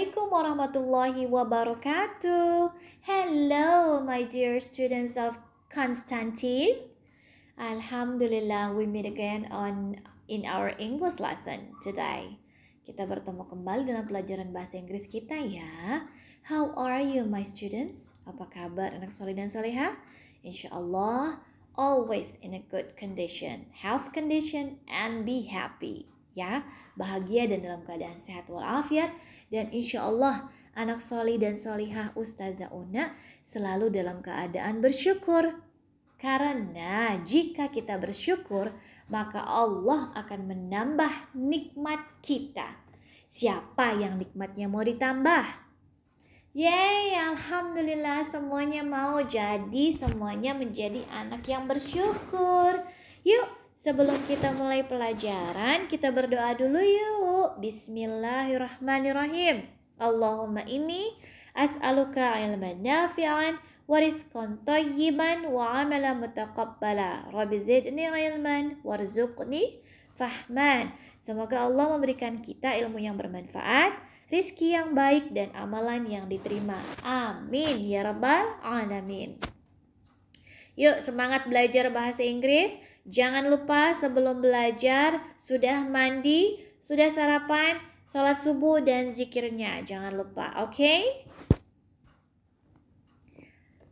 Assalamualaikum warahmatullahi wabarakatuh. Hello, my dear students of Constantine. Alhamdulillah, we meet again on in our English lesson today. Kita bertemu kembali dalam pelajaran bahasa Inggris kita ya. How are you, my students? Apa kabar anak soleh dan soleha? Insya Allah, always in a good condition, health condition, and be happy ya bahagia dan dalam keadaan sehat walafiat dan insya Allah anak soli dan solihah Ustazah Una selalu dalam keadaan bersyukur karena jika kita bersyukur maka Allah akan menambah nikmat kita siapa yang nikmatnya mau ditambah Yeay, Alhamdulillah semuanya mau jadi, semuanya menjadi anak yang bersyukur. Sebelum kita mulai pelajaran, kita berdoa dulu yuk. Bismillahirrahmanirrahim. Allahumma inni as'aluka ilman nafi'an wa rizqan tayyiban wa amala mutaqabbala. Rabbi zidni ilman warzuqni fahman. Semoga Allah memberikan kita ilmu yang bermanfaat, rizki yang baik dan amalan yang diterima. Amin ya rabbal alamin. Yuk semangat belajar bahasa Inggris. Jangan lupa sebelum belajar sudah mandi, sudah sarapan, sholat subuh dan zikirnya. Jangan lupa, oke? Okay?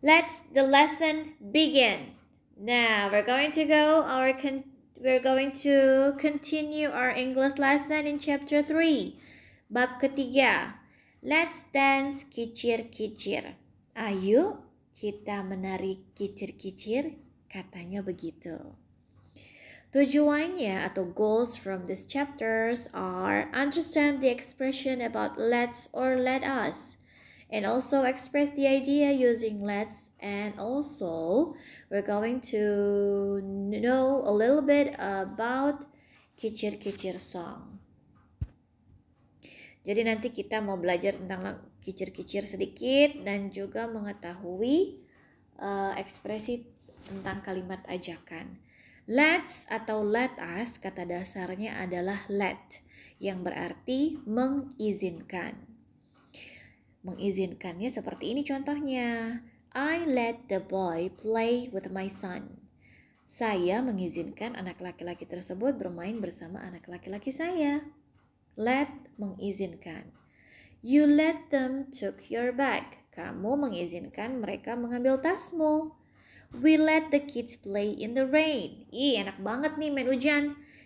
Let's the lesson begin. Now we're going to go our con we're going to continue our English lesson in chapter 3. Bab ketiga. Let's dance kicir-kicir. Ayo kita menarik kicir-kicir, katanya begitu. Tujuannya atau goals from this chapters are understand the expression about let's or let us and also express the idea using let's and also we're going to know a little bit about kicir-kicir song. Jadi nanti kita mau belajar tentang kicir-kicir sedikit dan juga mengetahui uh, ekspresi tentang kalimat ajakan. Let's atau let us kata dasarnya adalah let yang berarti mengizinkan. Mengizinkannya seperti ini contohnya. I let the boy play with my son. Saya mengizinkan anak laki-laki tersebut bermain bersama anak laki-laki saya. Let mengizinkan. You let them took your bag. Kamu mengizinkan mereka mengambil tasmu. We let the kids play in the rain. Ih, enak banget nih main hujan.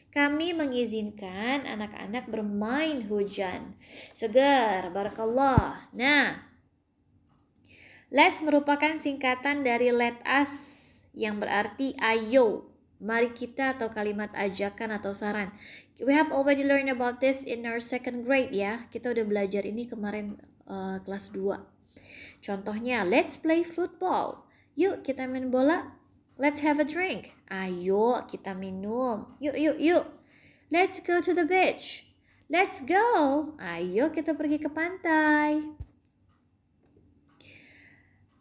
Kami mengizinkan anak-anak bermain hujan. Segar, barakallah. Nah, let's merupakan singkatan dari let us yang berarti ayo mari kita atau kalimat ajakan atau saran. We have already learned about this in our second grade ya. Kita udah belajar ini kemarin uh, kelas 2. Contohnya, let's play football. Yuk kita main bola. Let's have a drink. Ayo kita minum. Yuk yuk yuk. Let's go to the beach. Let's go. Ayo kita pergi ke pantai.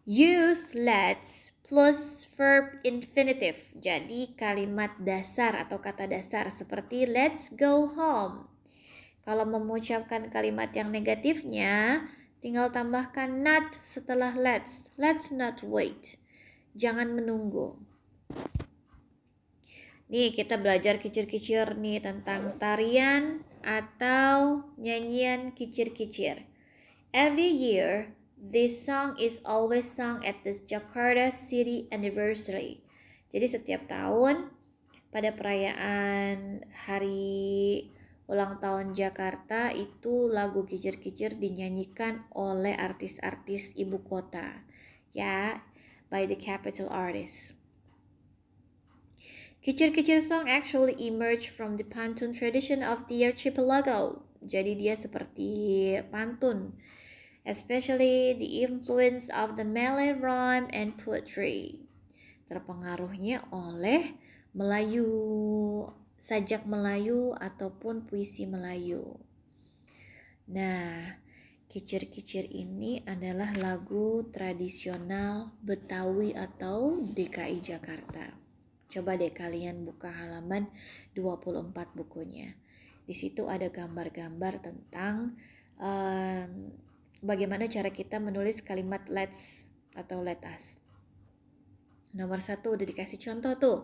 Use let's plus verb infinitive. Jadi kalimat dasar atau kata dasar seperti let's go home. Kalau mengucapkan kalimat yang negatifnya, tinggal tambahkan not setelah let's. Let's not wait. Jangan menunggu. Nih, kita belajar kicir-kicir nih tentang tarian atau nyanyian kicir-kicir. Every year, This song is always sung at the Jakarta City Anniversary. Jadi setiap tahun pada perayaan hari ulang tahun Jakarta itu lagu kicir-kicir dinyanyikan oleh artis-artis ibu kota ya by the capital artists. Kicir-kicir song actually emerged from the pantun tradition of the archipelago. Jadi dia seperti pantun especially the influence of the Malay rhyme and poetry. Terpengaruhnya oleh Melayu, sajak Melayu ataupun puisi Melayu. Nah, Kicir-kicir ini adalah lagu tradisional Betawi atau DKI Jakarta. Coba deh kalian buka halaman 24 bukunya. Di situ ada gambar-gambar tentang um, bagaimana cara kita menulis kalimat let's atau let us. Nomor satu udah dikasih contoh tuh.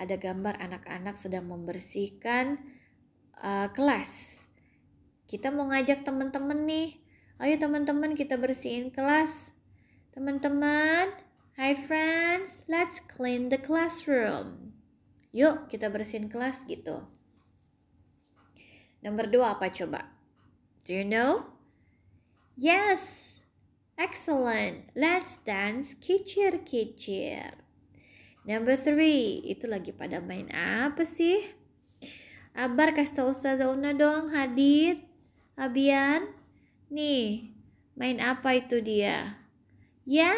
Ada gambar anak-anak sedang membersihkan uh, kelas. Kita mau ngajak teman-teman nih. Ayo teman-teman kita bersihin kelas. Teman-teman, hi friends, let's clean the classroom. Yuk kita bersihin kelas gitu. Nomor dua apa coba? Do you know? Yes, excellent. Let's dance kicir-kicir. Number three, itu lagi pada main apa sih? Abar kasih tau Ustazah Una dong, Hadid, Abian. Nih, main apa itu dia? Ya,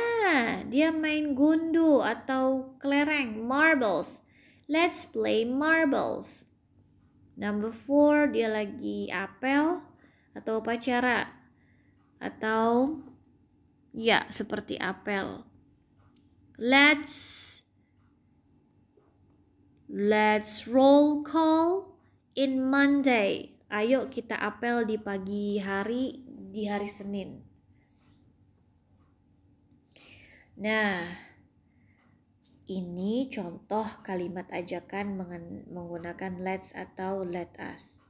dia main gundu atau kelereng, marbles. Let's play marbles. Number four, dia lagi apel atau pacara atau ya seperti apel. Let's Let's roll call in Monday. Ayo kita apel di pagi hari di hari Senin. Nah, ini contoh kalimat ajakan menggunakan let's atau let us.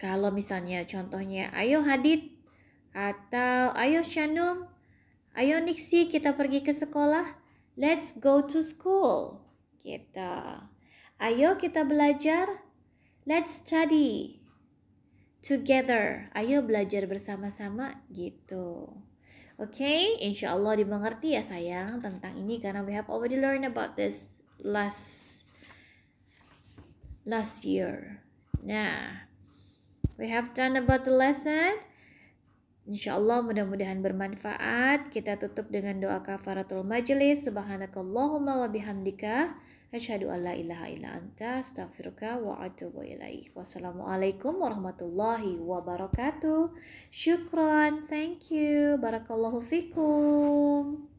Kalau misalnya contohnya, ayo Hadit, atau ayo Shanum, ayo nixi kita pergi ke sekolah. Let's go to school. kita gitu. Ayo kita belajar. Let's study together. Ayo belajar bersama-sama gitu. Oke, okay? insya dimengerti ya sayang tentang ini karena we have already learned about this last last year. Nah, we have done about the lesson. Insya Allah mudah-mudahan bermanfaat. Kita tutup dengan doa kafaratul majelis. Subhanakallahumma wa bihamdika. Asyhadu an la ilaha illa anta astaghfiruka wa atubu ilaih. Wassalamualaikum warahmatullahi wabarakatuh. Syukran. Thank you. Barakallahu fikum.